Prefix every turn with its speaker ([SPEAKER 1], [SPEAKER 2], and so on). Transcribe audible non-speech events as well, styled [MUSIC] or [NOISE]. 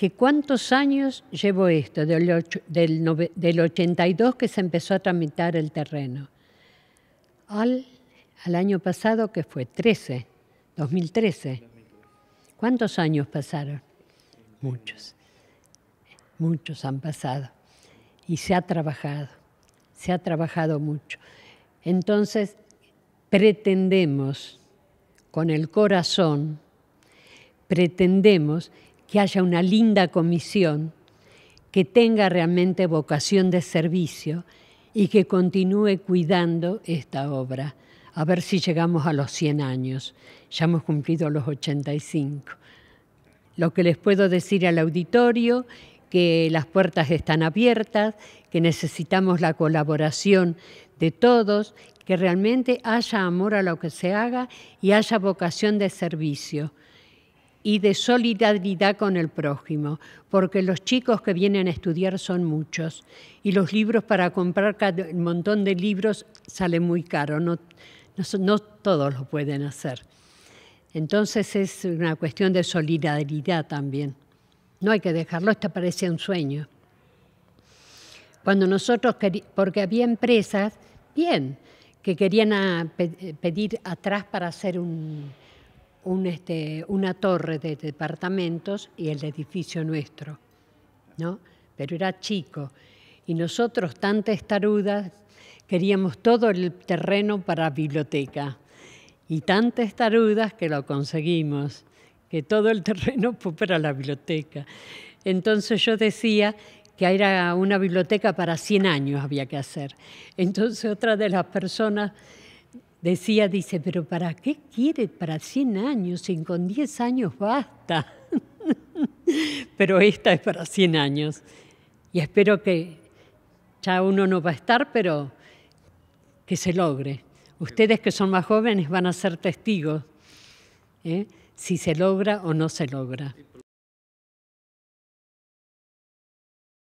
[SPEAKER 1] que cuántos años llevo esto, del, 82 que se empezó a tramitar el terreno, al, al año pasado que fue 13, 2013. ¿Cuántos años pasaron? Muchos, muchos han pasado y se ha trabajado, se ha trabajado mucho. Entonces, pretendemos, con el corazón, pretendemos que haya una linda comisión que tenga realmente vocación de servicio y que continúe cuidando esta obra. A ver si llegamos a los 100 años. Ya hemos cumplido los 85. Lo que les puedo decir al auditorio, que las puertas están abiertas, que necesitamos la colaboración de todos, que realmente haya amor a lo que se haga y haya vocación de servicio y de solidaridad con el prójimo, porque los chicos que vienen a estudiar son muchos y los libros para comprar un montón de libros sale muy caro, no, no, todos lo pueden hacer. Entonces es una cuestión de solidaridad también. No hay que dejarlo, esto parece un sueño. Cuando nosotros, porque había empresas, bien, que querían ah, eh, pedir atrás para hacer un, este, una torre de departamentos y el edificio nuestro, ¿no? Pero era chico. Y nosotros, tantas tarudas, queríamos todo el terreno para biblioteca. Y tantas tarudas que lo conseguimos, que todo el [LAUGHS] terreno fue para la biblioteca. Entonces yo decía que era una biblioteca para 100 años había que hacer. Entonces otra de las personas decía, dice, pero ¿para qué quiere para 100 años? Si con 10 años basta. [LAUGHS] pero esta es para 100 años. Y espero que ya uno no va a estar, pero que se logre. Ustedes que son más jóvenes van a ser testigos ¿eh? si se logra o no se logra.